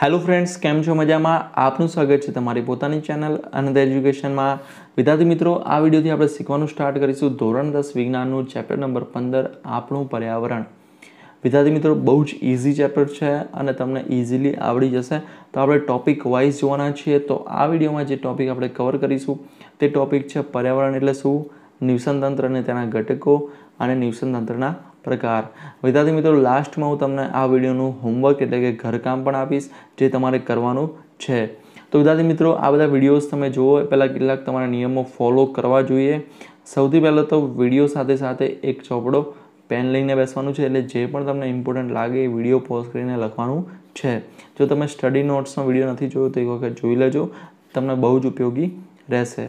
hello friends કેમ છો મજામાં આપનું સ્વાગત છે તમારી પોતાની ચેનલ અનંત એજ્યુકેશનમાં વિદ્યાર્થી મિત્રો આ વિડીયોથી આપણે શીખવાનું સ્ટાર્ટ કરીશું ધોરણ દસ વિજ્ઞાનનું ચેપ્ટર નંબર પંદર આપણું પર્યાવરણ વિદ્યાર્થી મિત્રો બહુ જ ઇઝી ચેપ્ટર છે અને તમને ઇઝીલી આવડી જશે તો આપણે ટોપિક વાઇઝ જોવાના છીએ તો આ વિડીયોમાં જે ટોપિક આપણે કવર કરીશું તે ટોપિક છે પર્યાવરણ એટલે શું નિવસનતંત્ર અને તેના ઘટકો અને નિવસનતંત્રના પ્રકાર વિદ્યાર્થી મિત્રો લાસ્ટમાં હું તમને આ વિડીયોનું હોમવર્ક એટલે કે ઘરકામ પણ આપીશ જે તમારે કરવાનું છે તો વિદ્યાર્થી મિત્રો આ બધા વિડીયોઝ તમે જુઓ પહેલાં કેટલાક તમારા નિયમો ફોલો કરવા જોઈએ સૌથી પહેલાં તો વિડીયો સાથે સાથે એક ચોપડો પેન લઈને બેસવાનું છે એટલે જે પણ તમને ઇમ્પોર્ટન્ટ લાગે એ વિડીયો પોઝ કરીને લખવાનું છે જો તમે સ્ટડી નોટ્સનો વિડીયો નથી જોયો તો એક વખત જોઈ લેજો તમને બહુ જ ઉપયોગી રહેશે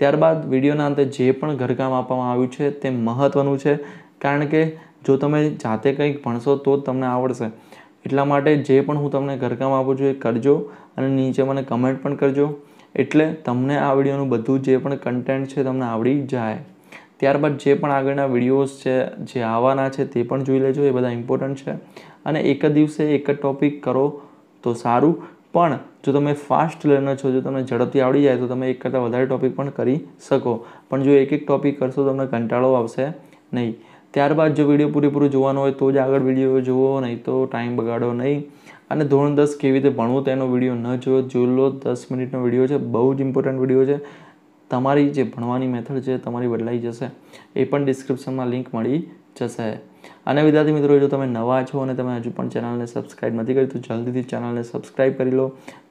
ત્યારબાદ વિડીયોના અંતે જે પણ ઘરકામ આપવામાં આવ્યું છે તે મહત્ત્વનું છે કારણ કે જો તમે જાતે કંઈક ભણશો તો જ તમને આવડશે એટલા માટે જે પણ હું તમને ઘરકામ આપું છું એ કરજો અને નીચે મને કમેન્ટ પણ કરજો એટલે તમને આ વિડીયોનું બધું જે પણ કન્ટેન્ટ છે તમને આવડી જાય ત્યારબાદ જે પણ આગળના વિડીયોઝ છે જે આવવાના છે તે પણ જોઈ લેજો એ બધા ઇમ્પોર્ટન્ટ છે અને એક જ દિવસે એક જ ટૉપિક કરો તો સારું પણ જો તમે ફાસ્ટ લર્નર છો જો તમને ઝડપથી આવડી જાય તો તમે એક કરતાં વધારે ટૉપિક પણ કરી શકો પણ જો એક એક ટૉપિક કરશો તમને કંટાળો આવશે નહીં ત્યારબાદ જો વિડીયો પૂરેપૂરો જોવાનો હોય તો જ આગળ વિડીયો જુઓ નહીં તો ટાઈમ બગાડો નહીં અને ધોરણ દસ કેવી રીતે ભણવું તેનો વિડીયો ન જોયો જોઈ લો દસ મિનિટનો વિડીયો છે બહુ જ ઇમ્પોર્ટન્ટ વિડીયો છે તમારી જે ભણવાની મેથડ છે તમારી બદલાઈ જશે એ પણ ડિસ્ક્રિપ્શનમાં લિંક મળી જશે અને વિદ્યાર્થી મિત્રો જો તમે નવા છો અને તમે હજુ પણ ચેનલને સબસ્ક્રાઇબ નથી કરી તો જલ્દીથી ચેનલને સબસ્ક્રાઇબ કરી લો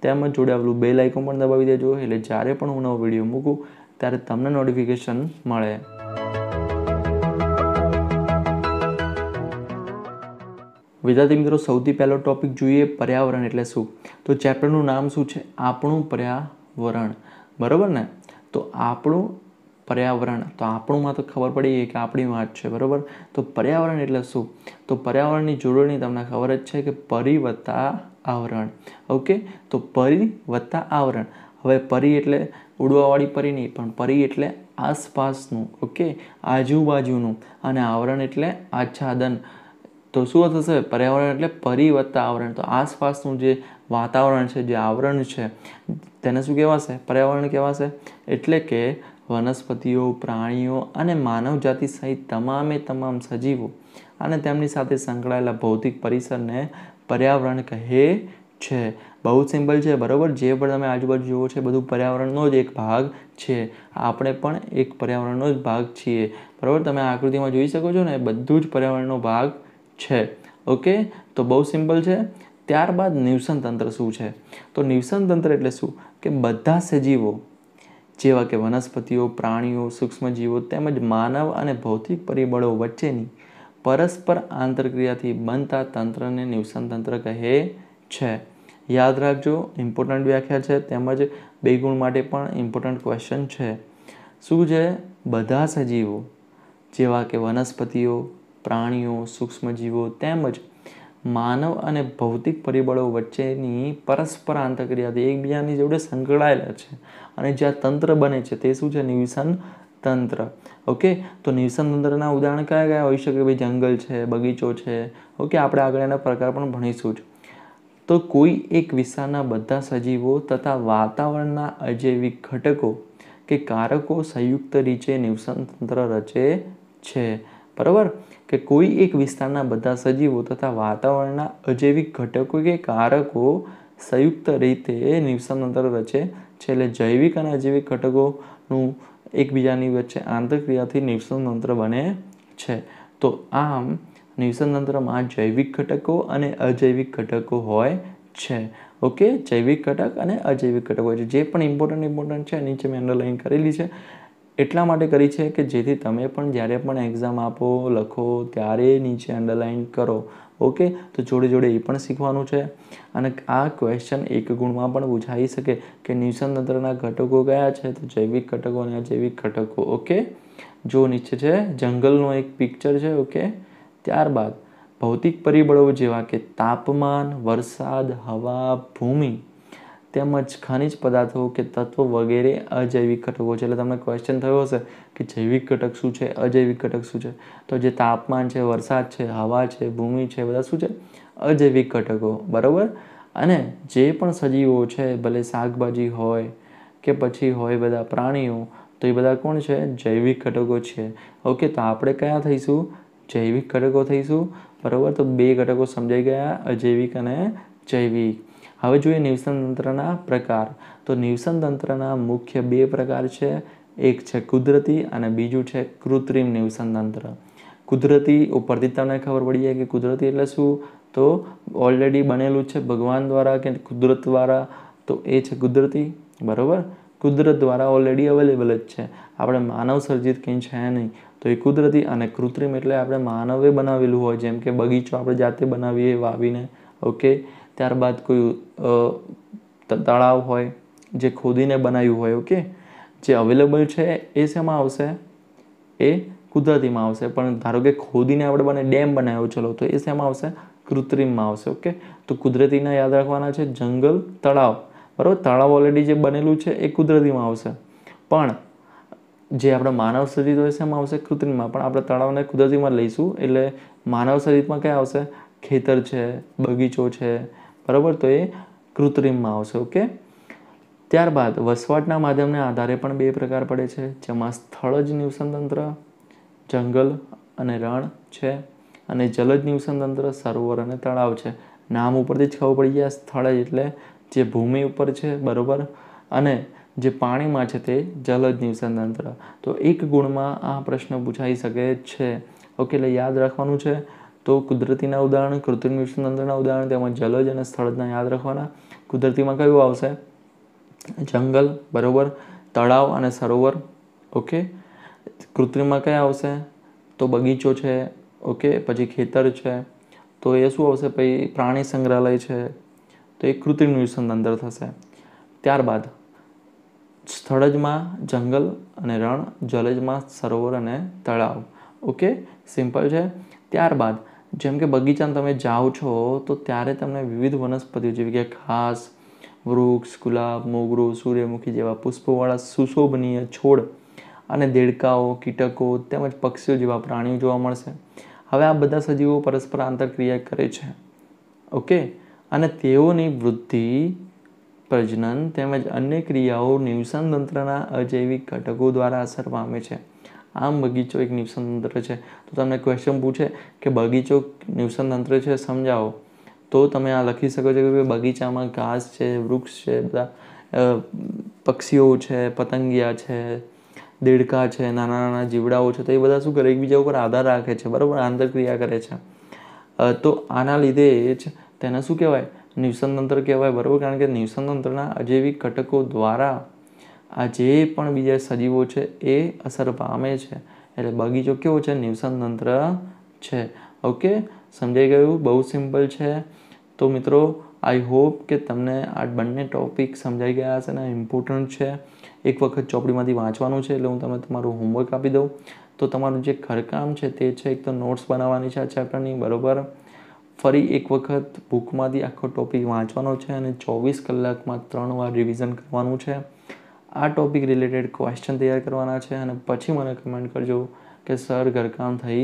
તેમજ જોડે આવેલું બે લાઇકો પણ દબાવી દેજો એટલે જ્યારે પણ હું નવો વિડીયો મૂકું ત્યારે તમને નોટિફિકેશન મળે વિદ્યાર્થી મિત્રો સૌથી પહેલો ટોપિક જોઈએ પર્યાવરણ એટલે શું તો ચેપ્ટરનું નામ શું છે આપણું પર્યાવરણ બરાબર ને તો આપણું પર્યાવરણ તો આપણુંમાં તો ખબર પડી કે આપણી વાત છે બરાબર તો પર્યાવરણ એટલે શું તો પર્યાવરણની જોડણી તમને ખબર જ છે કે પરિવત્તા આવરણ ઓકે તો પરી આવરણ હવે પરી એટલે ઉડવાવાળી પરી નહીં પણ પરી એટલે આસપાસનું ઓકે આજુબાજુનું અને આવરણ એટલે આચ્છાદન તો શું થશે પર્યાવરણ એટલે પરિવર્તાવરણ તો આસપાસનું જે વાતાવરણ છે જે આવરણ છે તેને શું કહેવાશે પર્યાવરણ કહેવાશે એટલે કે વનસ્પતિઓ પ્રાણીઓ અને માનવજાતિ સહિત તમામે તમામ સજીવો અને તેમની સાથે સંકળાયેલા ભૌતિક પરિસરને પર્યાવરણ કહે છે બહુ સિમ્પલ છે બરાબર જે પણ તમે આજુબાજુ જુઓ છો બધું પર્યાવરણનો જ એક ભાગ છે આપણે પણ એક પર્યાવરણનો જ ભાગ છીએ બરાબર તમે આકૃતિમાં જોઈ શકો છો ને બધું જ પર્યાવરણનો ભાગ છે ઓકે તો બહુ સિમ્પલ છે ત્યારબાદ નિવસન તંત્ર શું છે તો નિવસન તંત્ર એટલે શું કે બધા સજીવો જેવા કે વનસ્પતિઓ પ્રાણીઓ સૂક્ષ્મજીવો તેમજ માનવ અને ભૌતિક પરિબળો વચ્ચેની પરસ્પર આંતરક્રિયાથી બનતા તંત્રને નિવસન તંત્ર કહે છે યાદ રાખજો ઇમ્પોર્ટન્ટ વ્યાખ્યા છે તેમજ બે ગુણ માટે પણ ઇમ્પોર્ટન્ટ ક્વેશ્ચન છે શું છે બધા સજીવો જેવા કે વનસ્પતિઓ પ્રાણીઓ સૂક્ષ્મજીવો તેમજ માનવ અને ભૌતિક પરિબળો વચ્ચેની પરસ્પર આંતરક્રિયાથી એકબીજાની જોડે સંકળાયેલા છે અને જ્યાં તંત્ર બને છે તે શું છે નિવસન તંત્ર ઓકે તો નિવસન તંત્રના ઉદાહરણ કયા કયા હોઈ શકે ભાઈ જંગલ છે બગીચો છે ઓકે આપણે આગળ એના પ્રકાર પણ ભણીશું જ તો કોઈ એક વિસ્તારના બધા સજીવો તથા વાતાવરણના અજૈવિક ઘટકો કે કારકો સંયુક્ત રીતે નિવસન તંત્ર રચે છે બરાબર કે કોઈ એક વિસ્તારના બધા સજીવો તથા વાતાવરણના અજૈવિક ઘટકો કે કારકો સંયુક્ત રીતે નિવસન અંતર રચે છે એટલે જૈવિક અને અજૈવિક ઘટકોનું એકબીજાની વચ્ચે આંતરક્રિયાથી નિવસન તંત્ર બને છે તો આમ નિવસન તંત્રમાં જૈવિક ઘટકો અને અજૈવિક ઘટકો હોય છે ઓકે જૈવિક ઘટક અને અજૈવિક ઘટકો હોય છે જે પણ ઇમ્પોર્ટન્ટ ઇમ્પોર્ટન્ટ છે નીચે મેં અંડરલાઇન કરેલી છે એટલા માટે કરી છે કે જેથી તમે પણ જ્યારે પણ એક્ઝામ આપો લખો ત્યારે નીચે અંડરલાઇન કરો ઓકે તો જોડે જોડે એ પણ શીખવાનું છે અને આ ક્વેશ્ચન એક ગુણમાં પણ પૂછાઈ શકે કે નિસન તંત્રના ઘટકો કયા છે તો જૈવિક ઘટકો અને અજૈવિક ઘટકો ઓકે જો નીચે છે જંગલનું એક પિક્ચર છે ઓકે ત્યારબાદ ભૌતિક પરિબળો જેવા કે તાપમાન વરસાદ હવા ભૂમિ તેમજ ખનિજ પદાર્થો કે તત્વો વગેરે અજૈવિક ઘટકો છે એટલે તમને ક્વેશ્ચન થયો હશે કે જૈવિક ઘટક શું છે અજૈવિક ઘટક શું છે તો જે તાપમાન છે વરસાદ છે હવા છે ભૂમિ છે બધા શું છે અજૈવિક ઘટકો બરાબર અને જે પણ સજીવો છે ભલે શાકભાજી હોય કે પછી હોય બધા પ્રાણીઓ તો એ બધા કોણ છે જૈવિક ઘટકો છે ઓકે તો આપણે કયા થઈશું જૈવિક ઘટકો થઈશું બરાબર તો બે ઘટકો સમજાઈ ગયા અજૈવિક અને જૈવિક હવે જોઈએ નિવસન તંત્રના પ્રકાર તો નિવસન તંત્રના મુખ્ય બે પ્રકાર છે એક છે કુદરતી અને બીજું છે કૃત્રિમ નિવસન તંત્ર કુદરતી ઉપરથી તમને ખબર પડી જાય કે કુદરતી એટલે શું તો ઓલરેડી બનેલું છે ભગવાન દ્વારા કે કુદરત દ્વારા તો એ છે કુદરતી બરાબર કુદરત દ્વારા ઓલરેડી અવેલેબલ જ છે આપણે માનવ સર્જિત કંઈ છે નહીં તો એ કુદરતી અને કૃત્રિમ એટલે આપણે માનવે બનાવેલું હોય જેમ કે બગીચો આપણે જાતે બનાવીએ વાવીને ઓકે ત્યારબાદ કોઈ તળાવ હોય જે ખોદીને બનાવ્યું હોય ઓકે જે અવેલેબલ છે એ શેમાં આવશે એ કુદરતીમાં આવશે પણ ધારો કે ખોદીને આપણે બને ડેમ બનાવ્યો ચલો તો એ શેમાં આવશે કૃત્રિમમાં આવશે ઓકે તો કુદરતીના યાદ રાખવાના છે જંગલ તળાવ બરાબર તળાવ ઓલરેડી જે બનેલું છે એ કુદરતીમાં આવશે પણ જે આપણે માનવ સર્જિત હોય શેમાં આવશે કૃત્રિમમાં પણ આપણે તળાવને કુદરતીમાં લઈશું એટલે માનવ સર્જિતમાં ક્યાં આવશે ખેતર છે બગીચો છે બરાબર તો એ કૃત્રિમમાં આવશે ઓકે ત્યારબાદ વસવાટના માધ્યમને આધારે પણ બે પ્રકાર પડે છે જેમાં સ્થળ જ નિવસનતંત્ર જંગલ અને રણ છે અને જલજ નિવસનતંત્ર સરોવર અને તળાવ છે નામ ઉપરથી જ ખબર પડી ગયા સ્થળ એટલે જે ભૂમિ ઉપર છે બરાબર અને જે પાણીમાં છે તે જલજ નિવસનતંત્ર તો એક ગુણમાં આ પ્રશ્ન પૂછાઈ શકે છે ઓકે એટલે યાદ રાખવાનું છે તો કુદરતીના ઉદાહરણ કૃત્રિમ વિશ્વતંત્રના ઉદાહરણ તેમજ જલજ અને સ્થળજના યાદ રાખવાના કુદરતીમાં કયું આવશે જંગલ બરોબર તળાવ અને સરોવર ઓકે કૃત્રિમમાં કયા આવશે તો બગીચો છે ઓકે પછી ખેતર છે તો એ શું આવશે પછી પ્રાણી સંગ્રહાલય છે તો એ કૃત્રિમ ન્યુસન અંદર થશે ત્યારબાદ સ્થળજમાં જંગલ અને રણ જલજમાં સરોવર અને તળાવ ઓકે સિમ્પલ છે ત્યારબાદ જેમ કે બગીચામાં તમે જાઓ છો તો ત્યારે તમને વિવિધ વનસ્પતિઓ જેવી કે ઘાસ વૃક્ષ ગુલાબ મોગરો સૂર્યમુખી જેવા પુષ્પોવાળા સુશોભનીય છોડ અને દેડકાઓ કીટકો તેમજ પક્ષીઓ જેવા પ્રાણીઓ જોવા મળશે હવે આ બધા સજીવો પરસ્પર આંતરક્રિયા કરે છે ઓકે અને તેઓની વૃદ્ધિ પ્રજનન તેમજ અન્ય ક્રિયાઓ તંત્રના અજૈવિક ઘટકો દ્વારા અસર પામે છે આમ બગીચો એક નિવસનતંત્ર છે તો તમને ક્વેશ્ચન પૂછે કે બગીચો નિવસનતંત્ર છે સમજાવો તો તમે આ લખી શકો છો કે બગીચામાં ઘાસ છે વૃક્ષ છે બધા પક્ષીઓ છે પતંગિયા છે દેડકા છે નાના નાના જીવડાઓ છે તો એ બધા શું કરે એકબીજા ઉપર આધાર રાખે છે બરાબર આંતરક્રિયા કરે છે તો આના લીધે જ તેને શું કહેવાય નિવસનતંત્ર કહેવાય બરાબર કારણ કે નિવસનતંત્રના અજૈવિક ઘટકો દ્વારા આ જે પણ બીજા સજીવો છે એ અસર પામે છે એટલે બગીચો કેવો છે નિવસનતંત્ર છે ઓકે સમજાઈ ગયું બહુ સિમ્પલ છે તો મિત્રો આઈ હોપ કે તમને આ બંને ટોપિક સમજાઈ ગયા હશે અને ઇમ્પોર્ટન્ટ છે એક વખત ચોપડીમાંથી વાંચવાનું છે એટલે હું તમે તમારું હોમવર્ક આપી દઉં તો તમારું જે ઘરકામ છે તે છે એક તો નોટ્સ બનાવવાની છે આ ચેપ્ટરની બરાબર ફરી એક વખત બુકમાંથી આખો ટૉપિક વાંચવાનો છે અને ચોવીસ કલાકમાં ત્રણ વાર રિવિઝન કરવાનું છે આ ટોપિક રિલેટેડ ક્વેશ્ચન તૈયાર કરવાના છે અને પછી મને કમેન્ટ કરજો કે સર ઘરકામ થઈ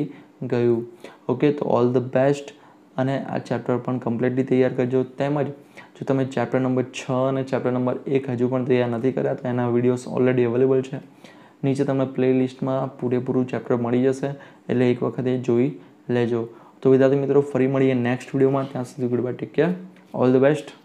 ગયું ઓકે તો ઓલ ધ બેસ્ટ અને આ ચેપ્ટર પણ કમ્પ્લીટલી તૈયાર કરજો તેમજ જો તમે ચેપ્ટર નંબર છ અને ચેપ્ટર નંબર એક હજુ પણ તૈયાર નથી કર્યા તો એના વિડીયોઝ ઓલરેડી અવેલેબલ છે નીચે તમને પ્લેલિસ્ટમાં પૂરેપૂરું ચેપ્ટર મળી જશે એટલે એક વખત એ જોઈ લેજો તો વિદ્યાર્થી મિત્રો ફરી મળીએ નેક્સ્ટ વિડીયોમાં ત્યાં સુધી good bye take care all the best